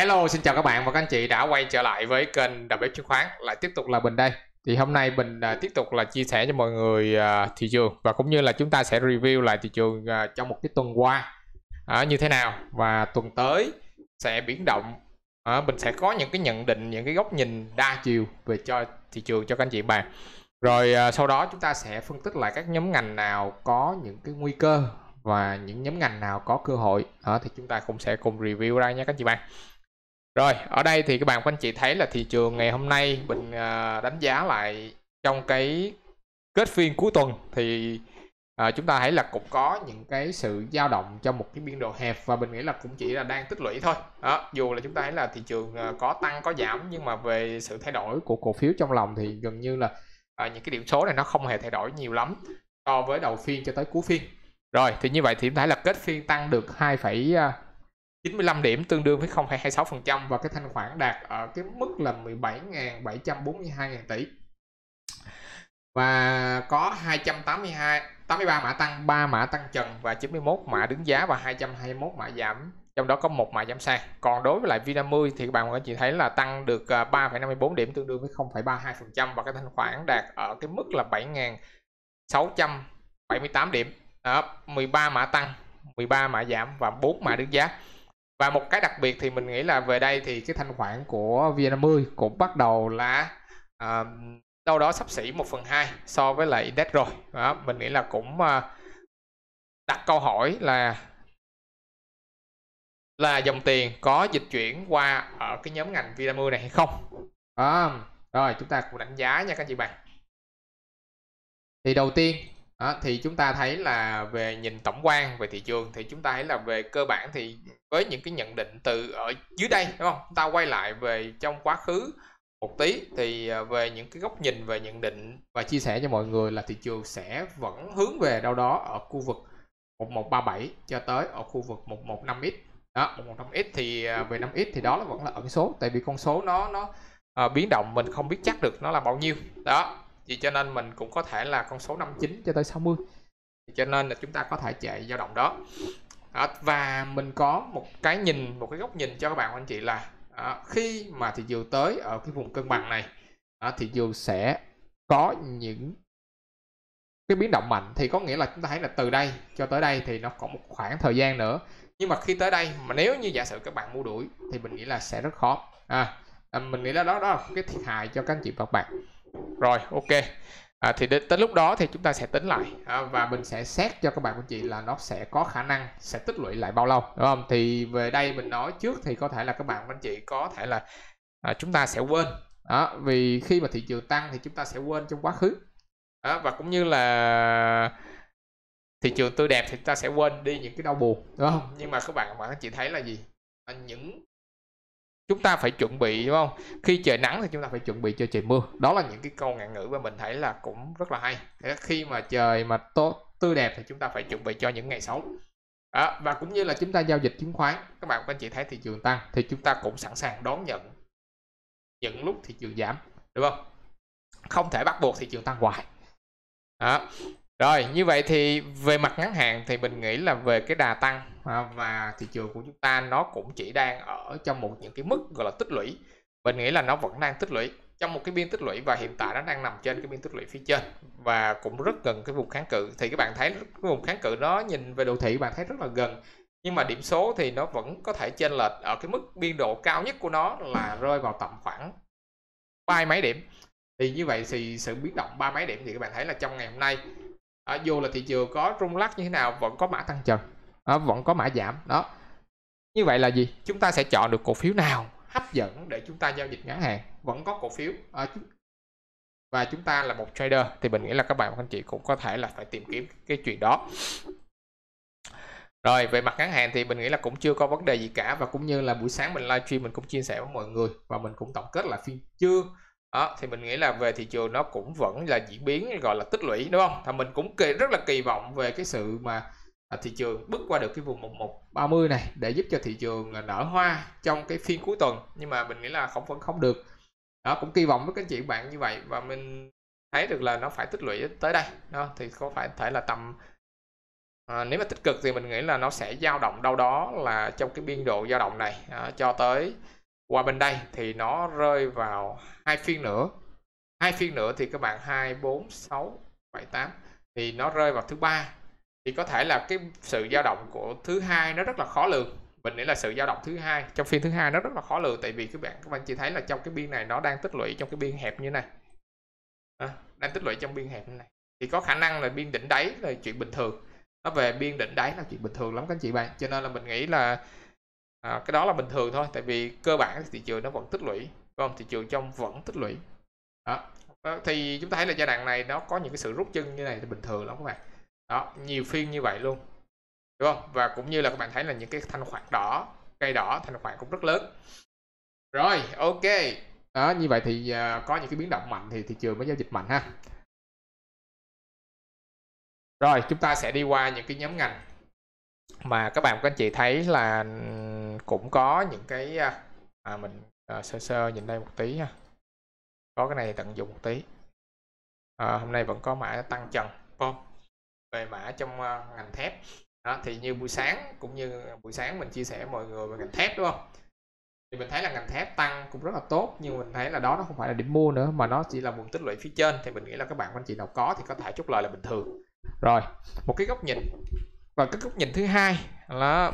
Hello, xin chào các bạn và các anh chị đã quay trở lại với kênh Đàm Bếp Chứng khoán lại tiếp tục là Bình đây thì hôm nay Bình à, tiếp tục là chia sẻ cho mọi người à, thị trường và cũng như là chúng ta sẽ review lại thị trường à, trong một cái tuần qua uh, như thế nào và tuần tới sẽ biến động ở Bình sẽ có những cái nhận định những cái góc nhìn đa chiều về cho thị trường cho các anh chị bạn rồi sau đó chúng ta sẽ phân tích lại các nhóm ngành nào có những cái nguy cơ và những nhóm ngành nào có cơ hội uh, thì chúng ta cũng sẽ cùng review ra nhé các anh chị bạn rồi, ở đây thì các bạn các anh chị thấy là thị trường ngày hôm nay mình à, đánh giá lại trong cái kết phiên cuối tuần thì à, chúng ta thấy là cũng có những cái sự dao động trong một cái biên độ hẹp và mình nghĩ là cũng chỉ là đang tích lũy thôi đó, dù là chúng ta thấy là thị trường à, có tăng có giảm nhưng mà về sự thay đổi của cổ phiếu trong lòng thì gần như là à, những cái điểm số này nó không hề thay đổi nhiều lắm so với đầu phiên cho tới cuối phiên rồi thì như vậy thì chúng ta thấy là kết phiên tăng được 2, 95 điểm tương đương với 0,26% và cái thanh khoản đạt ở cái mức là 17.742.000 tỷ và có 282 83 mã tăng, 3 mã tăng trần và 91 mã đứng giá và 221 mã giảm trong đó có một mã giảm sàn. Còn đối với lại vn Vinamilk thì các bạn có chị thấy là tăng được 3,54 à, điểm tương đương với 0,32% và cái thanh khoản đạt ở cái mức là 7.678 điểm. Đó, 13 mã tăng, 13 mã giảm và 4 mã đứng giá và một cái đặc biệt thì mình nghĩ là về đây thì cái thanh khoản của VN50 cũng bắt đầu là uh, đâu đó sắp xỉ 1 phần 2 so với lại index rồi đó, mình nghĩ là cũng uh, đặt câu hỏi là là dòng tiền có dịch chuyển qua ở cái nhóm ngành VN50 này hay không à, rồi chúng ta cũng đánh giá nha các chị bạn thì đầu tiên đó, thì chúng ta thấy là về nhìn tổng quan về thị trường thì chúng ta thấy là về cơ bản thì với những cái nhận định từ ở dưới đây đúng không ta quay lại về trong quá khứ một tí thì à, về những cái góc nhìn về nhận định và chia sẻ cho mọi người là thị trường sẽ vẫn hướng về đâu đó ở khu vực 1137 cho tới ở khu vực 115x đó 115x thì à, về 5x thì đó là vẫn là ẩn số tại vì con số nó nó à, biến động mình không biết chắc được nó là bao nhiêu đó vì cho nên mình cũng có thể là con số 59 cho tới 60 thì cho nên là chúng ta có thể chạy dao động đó. đó và mình có một cái nhìn một cái góc nhìn cho các bạn anh chị là đó, à, khi mà thị trường tới ở cái vùng cân bằng này đó, à, thị trường sẽ có những cái biến động mạnh thì có nghĩa là chúng ta thấy là từ đây cho tới đây thì nó còn một khoảng thời gian nữa nhưng mà khi tới đây mà nếu như giả sử các bạn mua đuổi thì mình nghĩ là sẽ rất khó à, à mình nghĩ là đó đó là cái thiệt hại cho các anh chị và các bạn rồi ok à, thì đến, đến lúc đó thì chúng ta sẽ tính lại à, và mình sẽ xét cho các bạn anh chị là nó sẽ có khả năng sẽ tích lũy lại bao lâu đúng không thì về đây mình nói trước thì có thể là các bạn anh chị có thể là à, chúng ta sẽ quên đó, vì khi mà thị trường tăng thì chúng ta sẽ quên trong quá khứ đó, và cũng như là thị trường tươi đẹp thì chúng ta sẽ quên đi những cái đau buồn đúng không nhưng mà các bạn các anh chị thấy là gì à, những chúng ta phải chuẩn bị đúng không khi trời nắng thì chúng ta phải chuẩn bị cho trời mưa đó là những cái câu ngạn ngữ mà mình thấy là cũng rất là hay khi mà trời mà tốt tươi đẹp thì chúng ta phải chuẩn bị cho những ngày xấu à, và cũng như là chúng ta giao dịch chứng khoán các bạn các anh chị thấy thị trường tăng thì chúng ta cũng sẵn sàng đón nhận những lúc thị trường giảm đúng không không thể bắt buộc thị trường tăng hoài à, rồi như vậy thì về mặt ngắn hạn thì mình nghĩ là về cái đà tăng à, và thị trường của chúng ta nó cũng chỉ đang ở trong một những cái mức gọi là tích lũy mình nghĩ là nó vẫn đang tích lũy trong một cái biên tích lũy và hiện tại nó đang nằm trên cái biên tích lũy phía trên và cũng rất gần cái vùng kháng cự thì các bạn thấy cái vùng kháng cự nó nhìn về đồ thị bạn thấy rất là gần nhưng mà điểm số thì nó vẫn có thể trên lệch ở cái mức biên độ cao nhất của nó là rơi vào tầm khoảng ba mấy điểm thì như vậy thì sự biến động ba mấy điểm thì các bạn thấy là trong ngày hôm nay à, dù là thị trường có rung lắc như thế nào vẫn có mã tăng trần à, vẫn có mã giảm đó như vậy là gì chúng ta sẽ chọn được cổ phiếu nào hấp dẫn để chúng ta giao dịch ngắn hạn vẫn có cổ phiếu à, và chúng ta là một trader thì mình nghĩ là các bạn các anh chị cũng có thể là phải tìm kiếm cái chuyện đó rồi về mặt ngắn hạn thì mình nghĩ là cũng chưa có vấn đề gì cả và cũng như là buổi sáng mình livestream mình cũng chia sẻ với mọi người và mình cũng tổng kết là phiên chưa đó, thì mình nghĩ là về thị trường nó cũng vẫn là diễn biến gọi là tích lũy đúng không thì mình cũng kỳ rất là kỳ vọng về cái sự mà à, thị trường bước qua được cái vùng 1130 này để giúp cho thị trường à, nở hoa trong cái phiên cuối tuần nhưng mà mình nghĩ là không vẫn không được đó cũng kỳ vọng với các chị bạn như vậy và mình thấy được là nó phải tích lũy tới đây đó, thì có phải thể là tầm à, nếu mà tích cực thì mình nghĩ là nó sẽ dao động đâu đó là trong cái biên độ dao động này à, cho tới qua bên đây thì nó rơi vào hai phiên nữa hai phiên nữa thì các bạn 2 4 6 7 8 thì nó rơi vào thứ ba thì có thể là cái sự dao động của thứ hai nó rất là khó lường mình nghĩ là sự dao động thứ hai trong phiên thứ hai nó rất là khó lường tại vì các bạn các bạn chỉ thấy là trong cái biên này nó đang tích lũy trong cái biên hẹp như này à, đang tích lũy trong biên hẹp như này thì có khả năng là biên đỉnh đáy là chuyện bình thường nó về biên đỉnh đáy là chuyện bình thường lắm các anh chị bạn cho nên là mình nghĩ là à, cái đó là bình thường thôi tại vì cơ bản thì thị trường nó vẫn tích lũy không thị trường trong vẫn tích lũy đó. thì chúng ta thấy là giai đoạn này nó có những cái sự rút chân như này thì bình thường lắm các bạn đó nhiều phiên như vậy luôn đúng không và cũng như là các bạn thấy là những cái thanh khoản đỏ cây đỏ thanh khoản cũng rất lớn rồi ok đó như vậy thì uh, có những cái biến động mạnh thì thị trường mới giao dịch mạnh ha rồi chúng ta sẽ đi qua những cái nhóm ngành mà các bạn các anh chị thấy là ừ, cũng có những cái à, à, mình à, sơ sơ nhìn đây một tí nha có cái này tận dụng một tí à, hôm nay vẫn có mã tăng trần không về mã trong uh, ngành thép đó, thì như buổi sáng cũng như buổi sáng mình chia sẻ mọi người về ngành thép đúng không thì mình thấy là ngành thép tăng cũng rất là tốt nhưng mình thấy là đó nó không phải là điểm mua nữa mà nó chỉ là vùng tích lũy phía trên thì mình nghĩ là các bạn anh chị nào có thì có thể chốt lời là bình thường rồi một cái góc nhìn và cái góc nhìn thứ hai là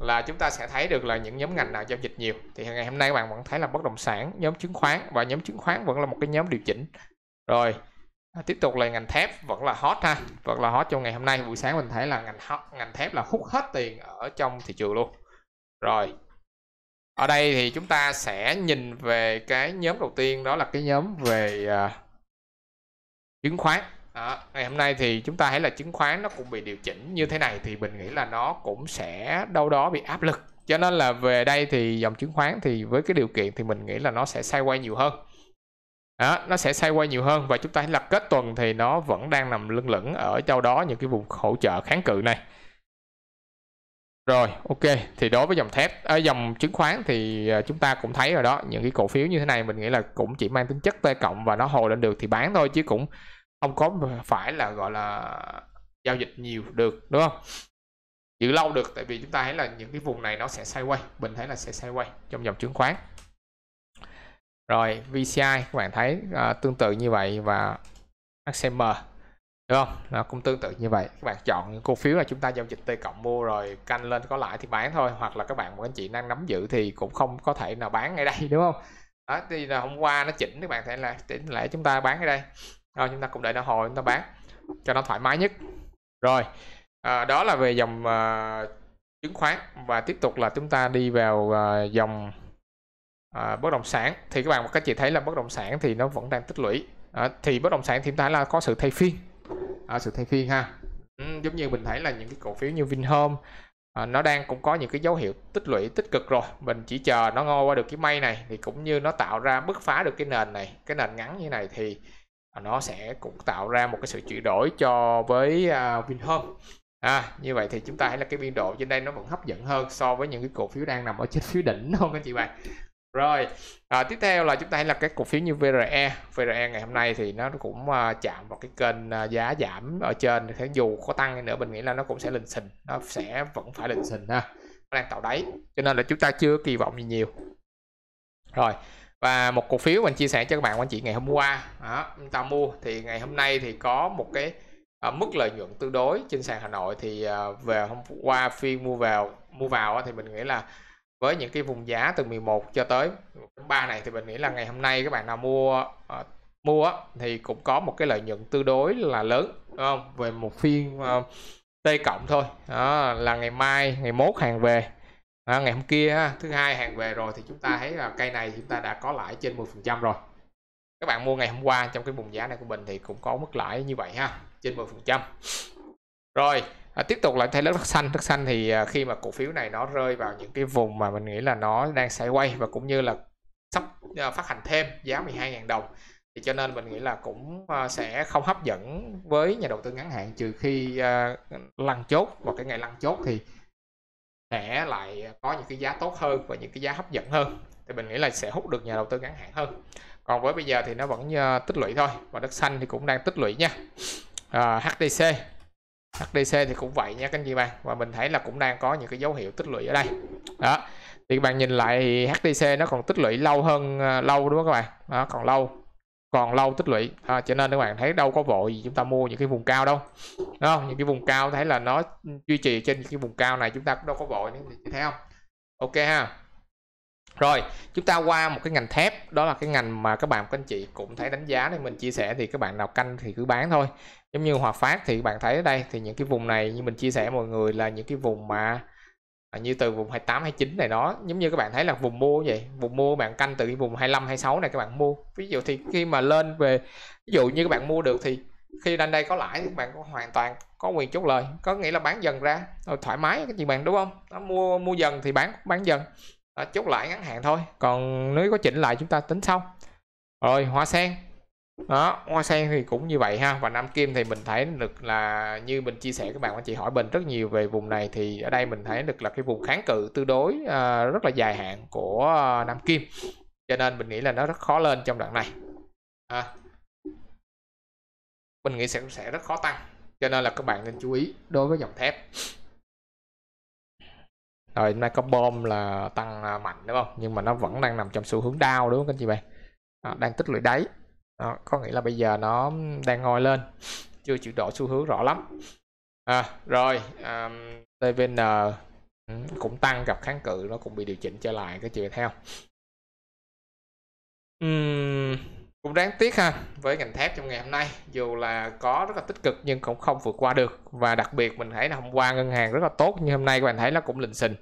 là chúng ta sẽ thấy được là những nhóm ngành nào giao dịch nhiều thì ngày hôm nay bạn vẫn thấy là bất động sản nhóm chứng khoán và nhóm chứng khoán vẫn là một cái nhóm điều chỉnh rồi à, tiếp tục là ngành thép vẫn là hot ha vẫn là hot trong ngày hôm nay buổi sáng mình thấy là ngành hot, ngành thép là hút hết tiền ở trong thị trường luôn rồi ở đây thì chúng ta sẽ nhìn về cái nhóm đầu tiên đó là cái nhóm về uh, chứng khoán đó. ngày hôm nay thì chúng ta thấy là chứng khoán nó cũng bị điều chỉnh như thế này thì mình nghĩ là nó cũng sẽ đâu đó bị áp lực cho nên là về đây thì dòng chứng khoán thì với cái điều kiện thì mình nghĩ là nó sẽ xoay quay nhiều hơn đó, nó sẽ xoay quay nhiều hơn và chúng ta thấy là kết tuần thì nó vẫn đang nằm lưng lửng ở đâu đó những cái vùng hỗ trợ kháng cự này rồi ok thì đối với dòng thép ở à, dòng chứng khoán thì à, chúng ta cũng thấy rồi đó những cái cổ phiếu như thế này mình nghĩ là cũng chỉ mang tính chất t cộng và nó hồi lên được thì bán thôi chứ cũng không có phải là gọi là giao dịch nhiều được đúng không giữ lâu được tại vì chúng ta thấy là những cái vùng này nó sẽ quay mình thấy là sẽ quay trong dòng chứng khoán rồi VCI các bạn thấy à, tương tự như vậy và HCM đúng không nó cũng tương tự như vậy các bạn chọn cổ phiếu là chúng ta giao dịch T cộng mua rồi canh lên có lãi thì bán thôi hoặc là các bạn một anh chị đang nắm giữ thì cũng không có thể nào bán ngay đây đúng không đó thì là hôm qua nó chỉnh các bạn thấy là chỉnh lại chúng ta bán ngay đây rồi chúng ta cũng để nó hồi chúng ta bán cho nó thoải mái nhất rồi à, đó là về dòng à, chứng khoán và tiếp tục là chúng ta đi vào à, dòng à, bất động sản thì các bạn các chị thấy là bất động sản thì nó vẫn đang tích lũy à, thì bất động sản hiện tại là có sự thay phiên à, sự thay phiên ha ừ, giống như mình thấy là những cái cổ phiếu như Vinhome à, nó đang cũng có những cái dấu hiệu tích lũy tích cực rồi mình chỉ chờ nó ngôi qua được cái mây này thì cũng như nó tạo ra bứt phá được cái nền này cái nền ngắn như này thì nó sẽ cũng tạo ra một cái sự chuyển đổi cho với uh, Vinhome à, như vậy thì chúng ta thấy là cái biên độ trên đây nó vẫn hấp dẫn hơn so với những cái cổ phiếu đang nằm ở trên phiếu đỉnh không anh chị bạn rồi à, tiếp theo là chúng ta thấy là các cổ phiếu như VRE VRE ngày hôm nay thì nó cũng uh, chạm vào cái kênh uh, giá giảm ở trên thì dù có tăng nữa mình nghĩ là nó cũng sẽ lình xình nó sẽ vẫn phải lình xình ha nó đang tạo đáy cho nên là chúng ta chưa kỳ vọng gì nhiều rồi và một cổ phiếu mình chia sẻ cho các bạn anh chị ngày hôm qua đó, chúng ta mua thì ngày hôm nay thì có một cái ở ờ, mức lợi nhuận tương đối trên sàn Hà Nội thì ờ, về hôm qua phiên mua vào mua vào thì mình nghĩ là với những cái vùng giá từ 11 cho tới 3 này thì mình nghĩ là ngày hôm nay các bạn nào mua uh, mua thì cũng có một cái lợi nhuận tương đối là lớn đúng không về một phiên uh, T cộng thôi đó, là ngày mai ngày mốt hàng về à, ngày hôm kia thứ hai hàng về rồi thì chúng ta thấy là cây này chúng ta đã có lãi trên 10 phần trăm rồi các bạn mua ngày hôm qua trong cái vùng giá này của mình thì cũng có mức lãi như vậy ha trên 10 phần trăm rồi à, tiếp tục lại thay lớp đất xanh đất xanh thì à, khi mà cổ phiếu này nó rơi vào những cái vùng mà mình nghĩ là nó đang xoay quay và cũng như là sắp à, phát hành thêm giá 12.000 đồng thì cho nên mình nghĩ là cũng à, sẽ không hấp dẫn với nhà đầu tư ngắn hạn trừ khi à, lăn chốt và cái ngày lăn chốt thì sẽ lại có những cái giá tốt hơn và những cái giá hấp dẫn hơn thì mình nghĩ là sẽ hút được nhà đầu tư ngắn hạn hơn còn với bây giờ thì nó vẫn ờ, tích lũy thôi và đất xanh thì cũng đang tích lũy nha à, ờ, HDC HDC thì cũng vậy nha các anh chị bạn và mình thấy là cũng đang có những cái dấu hiệu tích lũy ở đây đó thì các bạn nhìn lại thì HDC nó còn tích lũy lâu hơn ờ, lâu đúng không các bạn nó còn lâu còn lâu tích lũy à, cho nên các bạn thấy đâu có vội gì chúng ta mua những cái vùng cao đâu đó những cái vùng cao thấy là nó duy trì trên cái vùng cao này chúng ta cũng đâu có vội nữa thấy không ok ha rồi chúng ta qua một cái ngành thép đó là cái ngành mà các bạn các anh chị cũng thấy đánh giá thì mình chia sẻ thì các bạn nào canh thì cứ bán thôi giống như hòa phát thì bạn thấy ở đây thì những cái vùng này như mình chia sẻ mọi người là những cái vùng mà à, như từ vùng 28 29 này đó giống như các bạn thấy là vùng mua vậy vùng mua bạn canh từ vùng 25 26 này các bạn mua ví dụ thì khi mà lên về ví dụ như các bạn mua được thì khi lên đây có lãi các bạn có hoàn toàn có quyền chốt lời có nghĩa là bán dần ra rồi thoải mái các chị bạn đúng không nó mua mua dần thì bán bán dần đó, chốt lại ngắn hạn thôi còn nếu có chỉnh lại chúng ta tính sau rồi hoa sen đó hoa sen thì cũng như vậy ha và nam kim thì mình thấy được là như mình chia sẻ các bạn anh chị hỏi mình rất nhiều về vùng này thì ở đây mình thấy được là cái vùng kháng cự tương đối uh, rất là dài hạn của uh, nam kim cho nên mình nghĩ là nó rất khó lên trong đoạn này à, mình nghĩ sẽ sẽ rất khó tăng cho nên là các bạn nên chú ý đối với dòng thép rồi hôm nay có bom là tăng à, mạnh đúng không nhưng mà nó vẫn đang nằm trong xu hướng đau đúng không anh chị bạn à, đang tích lũy đáy đó, có nghĩa là bây giờ nó đang ngồi lên chưa chịu độ xu hướng rõ lắm à, rồi um, TVN cũng tăng gặp kháng cự nó cũng bị điều chỉnh trở lại cái chiều theo uhm, cũng đáng tiếc ha với ngành thép trong ngày hôm nay dù là có rất là tích cực nhưng cũng không vượt qua được và đặc biệt mình thấy là hôm qua ngân hàng rất là tốt nhưng hôm nay các bạn thấy nó cũng lình xình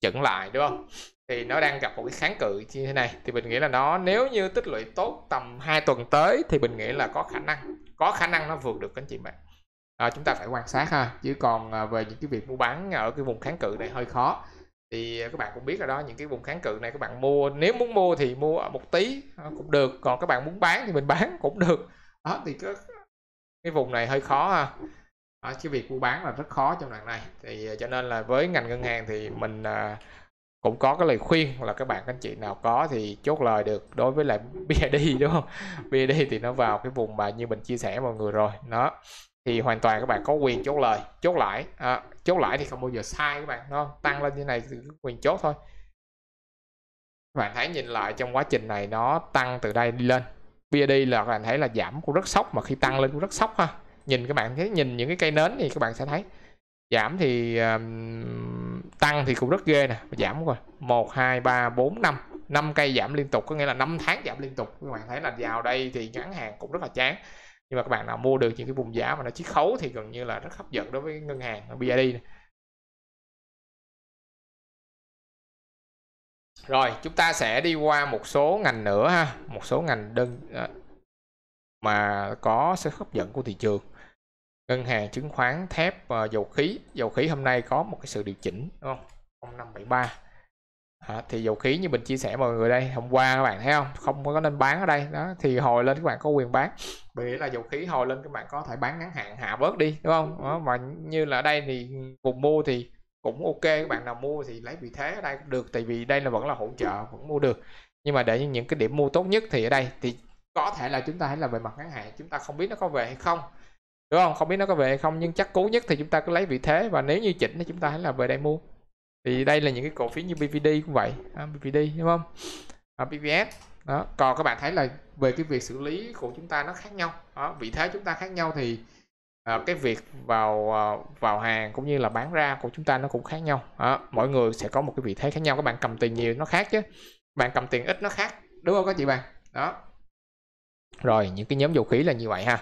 chững lại đúng không thì nó đang gặp một cái kháng cự như thế này thì mình nghĩ là nó nếu như tích lũy tốt tầm 2 tuần tới thì mình nghĩ là có khả năng có khả năng nó vượt được anh chị bạn à, chúng ta phải quan sát ha chứ còn à, về những cái việc mua bán ở cái vùng kháng cự này hơi khó thì các bạn cũng biết là đó những cái vùng kháng cự này các bạn mua nếu muốn mua thì mua ở một tí à, cũng được còn các bạn muốn bán thì mình bán cũng được đó thì cái, cái vùng này hơi khó ha đó, chứ việc mua bán là rất khó trong đoạn này thì à, cho nên là với ngành ngân hàng thì mình cũng có cái lời khuyên là các bạn anh chị nào có thì chốt lời được đối với lại BID đúng không BID thì nó vào cái vùng mà như mình chia sẻ mọi người rồi nó thì hoàn toàn các bạn có quyền chốt lời chốt lại à, chốt lại thì không bao giờ sai các bạn nó tăng lên như này thì quyền chốt thôi các bạn thấy nhìn lại trong quá trình này nó tăng từ đây đi lên BID là các bạn thấy là giảm cũng rất sốc mà khi tăng lên cũng rất sốc ha nhìn các bạn thấy nhìn những cái cây nến thì các bạn sẽ thấy giảm thì um, tăng thì cũng rất ghê nè giảm rồi một hai ba bốn năm 5 cây giảm liên tục có nghĩa là 5 tháng giảm liên tục các bạn thấy là vào đây thì ngắn hàng cũng rất là chán nhưng mà các bạn nào mua được những cái vùng giá mà nó chiết khấu thì gần như là rất hấp dẫn đối với ngân hàng BID này. rồi chúng ta sẽ đi qua một số ngành nữa ha một số ngành đơn ờ, mà có sức hấp dẫn của thị trường ngân hàng chứng khoán thép và dầu khí dầu khí hôm nay có một cái sự điều chỉnh đúng không 573 à, thì dầu khí như mình chia sẻ mọi người đây hôm qua các bạn thấy không không có nên bán ở đây đó thì hồi lên các bạn có quyền bán bởi vì là dầu khí hồi lên các bạn có thể bán ngắn hạn hạ bớt đi đúng không đó, mà như là ở đây thì cùng mua thì cũng ok các bạn nào mua thì lấy vị thế ở đây cũng được tại vì đây là vẫn là hỗ trợ vẫn mua được nhưng mà để những cái điểm mua tốt nhất thì ở đây thì có thể là chúng ta hãy là về mặt ngắn hạn chúng ta không biết nó có về hay không đúng không không biết nó có về hay không nhưng chắc cố nhất thì chúng ta cứ lấy vị thế và nếu như chỉnh thì chúng ta hãy là về đây mua thì đây là những cái cổ phiếu như BVD cũng vậy à, BVD đúng không à, BVS đó còn các bạn thấy là về cái việc xử lý của chúng ta nó khác nhau đó, vị thế chúng ta khác nhau thì à, cái việc vào à, vào hàng cũng như là bán ra của chúng ta nó cũng khác nhau đó, mỗi người sẽ có một cái vị thế khác nhau các bạn cầm tiền nhiều nó khác chứ bạn cầm tiền ít nó khác đúng không các chị bạn đó rồi những cái nhóm dầu khí là như vậy ha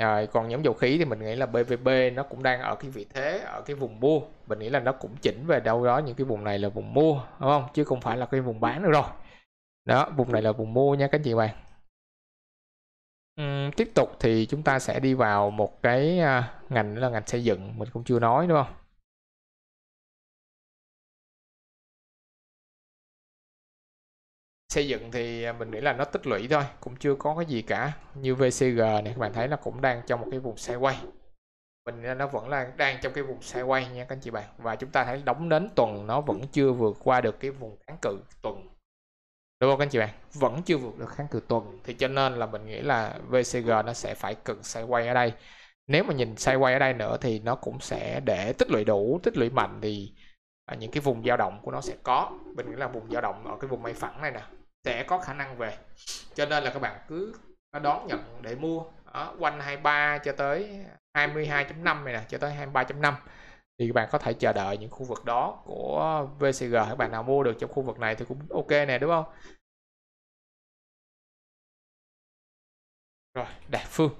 rồi còn nhóm dầu khí thì mình nghĩ là BVB nó cũng đang ở cái vị thế ở cái vùng mua mình nghĩ là nó cũng chỉnh về đâu đó những cái vùng này là vùng mua đúng không chứ không phải là cái vùng bán nữa rồi đó vùng này là vùng mua nha các chị bạn uhm, tiếp tục thì chúng ta sẽ đi vào một cái à, ngành là ngành xây dựng mình cũng chưa nói đúng không xây dựng thì à, mình nghĩ là nó tích lũy thôi cũng chưa có cái gì cả như VCG này các bạn thấy là cũng đang trong một cái vùng sideways mình nó vẫn là đang trong cái vùng sideways nha các anh chị bạn và chúng ta thấy đóng đến tuần nó vẫn chưa vượt qua được cái vùng kháng cự tuần đúng không các anh chị bạn vẫn chưa vượt được kháng cự tuần thì cho nên là mình nghĩ là VCG nó sẽ phải cần sideways ở đây nếu mà nhìn sideways ở đây nữa thì nó cũng sẽ để tích lũy đủ tích lũy mạnh thì à, những cái vùng dao động của nó sẽ có mình nghĩ là vùng dao động ở cái vùng may phẳng này nè sẽ có khả năng về cho nên là các bạn cứ đón nhận để mua ở quanh 23 cho tới 22.5 này nè cho tới 23.5 thì các bạn có thể chờ đợi những khu vực đó của VCG các bạn nào mua được trong khu vực này thì cũng ok nè đúng không rồi đạt phương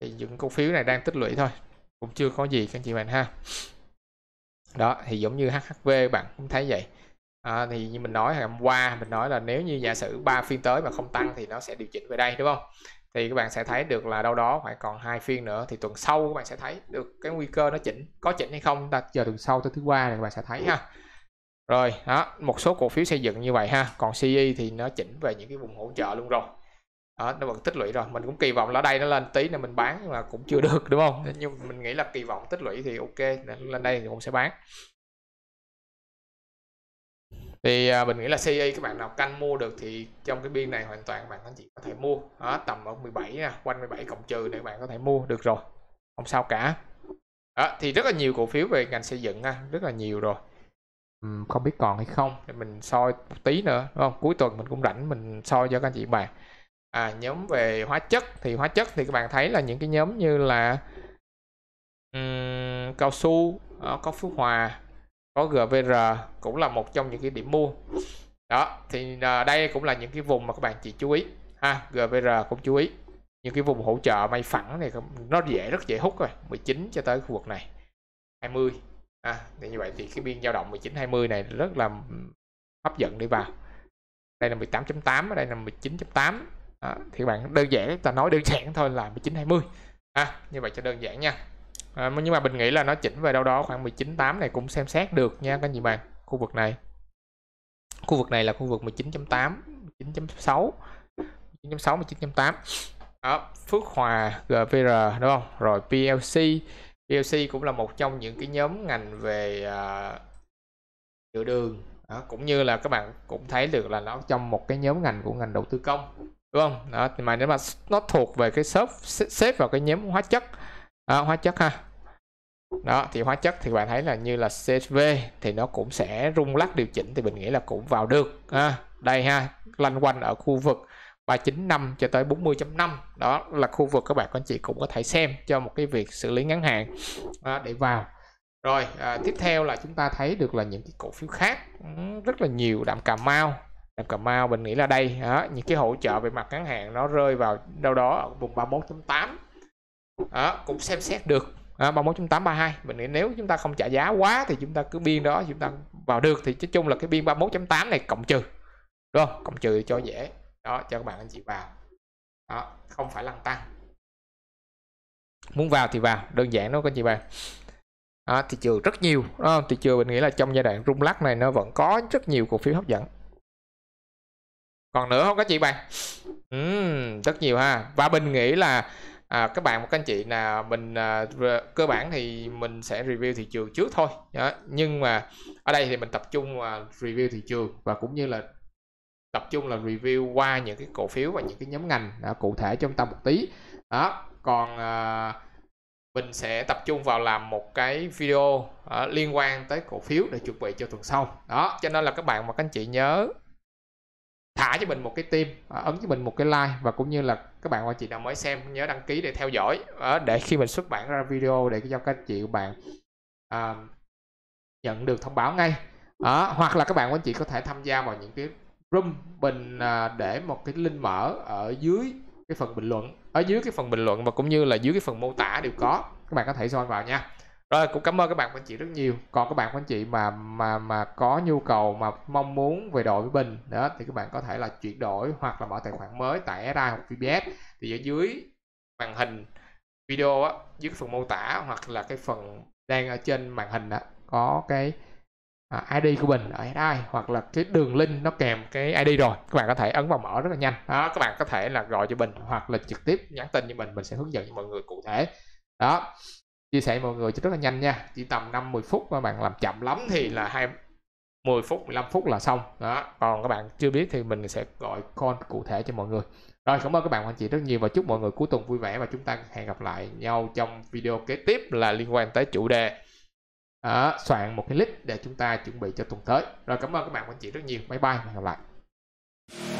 thì những cổ phiếu này đang tích lũy thôi cũng chưa có gì các chị bạn ha đó thì giống như HHV bạn cũng thấy vậy à, thì như mình nói hôm qua mình nói là nếu như giả sử 3 phiên tới mà không tăng thì nó sẽ điều chỉnh về đây đúng không thì các bạn sẽ thấy được là đâu đó phải còn hai phiên nữa thì tuần sau các bạn sẽ thấy được cái nguy cơ nó chỉnh có chỉnh hay không ta chờ tuần sau tới thứ ba này các bạn sẽ thấy ha rồi đó một số cổ phiếu xây dựng như vậy ha còn CE thì nó chỉnh về những cái vùng hỗ trợ luôn rồi đó, nó vẫn tích lũy rồi mình cũng kỳ vọng là đây nó lên tí nên mình bán nhưng mà cũng chưa được đúng không nhưng mình nghĩ là kỳ vọng tích lũy thì ok lên đây thì cũng sẽ bán thì à, mình nghĩ là CE các bạn nào canh mua được thì trong cái biên này hoàn toàn bạn anh chị có thể mua đó, tầm ở 17 nha quanh 17 cộng trừ để bạn có thể mua được rồi không sao cả đó, thì rất là nhiều cổ phiếu về ngành xây dựng ha, rất là nhiều rồi không biết còn hay không để mình soi một tí nữa đúng không cuối tuần mình cũng rảnh mình soi cho các anh chị bạn à, nhóm về hóa chất thì hóa chất thì các bạn thấy là những cái nhóm như là um, cao su có phú hòa có GVR cũng là một trong những cái điểm mua đó thì à, đây cũng là những cái vùng mà các bạn chỉ chú ý ha GVR cũng chú ý những cái vùng hỗ trợ may phẳng này nó dễ rất dễ hút rồi 19 cho tới khu vực này 20 à, thì như vậy thì cái biên dao động 19 20 này rất là hấp dẫn đi vào đây là 18.8 ở đây là 19.8 à, thì bạn đơn giản ta nói đơn giản thôi là 19 20 à, như vậy cho đơn giản nha à, nhưng mà mình nghĩ là nó chỉnh về đâu đó khoảng 19.8 này cũng xem xét được nha các anh chị bạn khu vực này khu vực này là khu vực 19.8 9.6 9.6 và 9.8 đó, Phước Hòa GVR đúng không rồi PLC PLC cũng là một trong những cái nhóm ngành về uh, à, nhựa đường đó, cũng như là các bạn cũng thấy được là nó trong một cái nhóm ngành của ngành đầu tư công đúng không đó, mà nếu mà nó thuộc về cái shop xếp vào cái nhóm hóa chất à, hóa chất ha đó thì hóa chất thì bạn thấy là như là CSV thì nó cũng sẽ rung lắc điều chỉnh thì mình nghĩ là cũng vào được à, đây ha lanh quanh ở khu vực 395 cho tới 40.5 đó là khu vực các bạn các anh chị cũng có thể xem cho một cái việc xử lý ngắn hạn à, để vào rồi à, tiếp theo là chúng ta thấy được là những cái cổ phiếu khác rất là nhiều đạm cà mau đạm cà mau mình nghĩ là đây đó, những cái hỗ trợ về mặt ngắn hạn nó rơi vào đâu đó ở vùng 31.8 à, cũng xem xét được à, 31.832 mình nếu chúng ta không trả giá quá thì chúng ta cứ biên đó chúng ta vào được thì nói chung là cái biên 31.8 này cộng trừ đúng không cộng trừ cho dễ đó cho các bạn anh chị vào đó không phải lăn tăng muốn vào thì vào đơn giản đó các anh chị bạn à, thị trường rất nhiều à, thị trường mình nghĩ là trong giai đoạn rung lắc này nó vẫn có rất nhiều cổ phiếu hấp dẫn còn nữa không các chị bạn uhm, rất nhiều ha và bình nghĩ là à, các bạn và các anh chị là mình à, cơ bản thì mình sẽ review thị trường trước thôi đó. nhưng mà ở đây thì mình tập trung à, review thị trường và cũng như là tập trung là review qua những cái cổ phiếu và những cái nhóm ngành à, cụ thể trong tầm một tí đó còn à, mình sẽ tập trung vào làm một cái video à, liên quan tới cổ phiếu để chuẩn bị cho tuần sau đó cho nên là các bạn và các anh chị nhớ thả cho mình một cái tim à, ấn cho mình một cái like và cũng như là các bạn và chị nào mới xem nhớ đăng ký để theo dõi để khi mình xuất bản ra video để cho các chị các bạn à, nhận được thông báo ngay à, hoặc là các bạn và chị có thể tham gia vào những cái room bình à, để một cái link mở ở dưới cái phần bình luận ở dưới cái phần bình luận và cũng như là dưới cái phần mô tả đều có các bạn có thể join vào nha rồi cũng cảm ơn các bạn anh chị rất nhiều còn các bạn anh chị mà mà mà có nhu cầu mà mong muốn về đội với bình đó thì các bạn có thể là chuyển đổi hoặc là mở tài khoản mới tại Ra hoặc VBS thì ở dưới màn hình video á dưới phần mô tả hoặc là cái phần đang ở trên màn hình á có cái à, ID của mình ở đây hoặc là cái đường link nó kèm cái ID rồi các bạn có thể ấn vào mở rất là nhanh đó các bạn có thể là gọi cho mình hoặc là trực tiếp nhắn tin cho mình mình sẽ hướng dẫn cho mọi người cụ thể đó chia sẻ mọi người rất là nhanh nha chỉ tầm 5-10 phút mà bạn làm chậm lắm thì là hai 10 phút 15 phút là xong đó còn các bạn chưa biết thì mình sẽ gọi con cụ thể cho mọi người rồi cảm ơn các bạn anh chị rất nhiều và chúc mọi người cuối tuần vui vẻ và chúng ta hẹn gặp lại nhau trong video kế tiếp là liên quan tới chủ đề à, soạn một cái list để chúng ta chuẩn bị cho tuần tới rồi cảm ơn các bạn anh chị rất nhiều bye bye hẹn gặp lại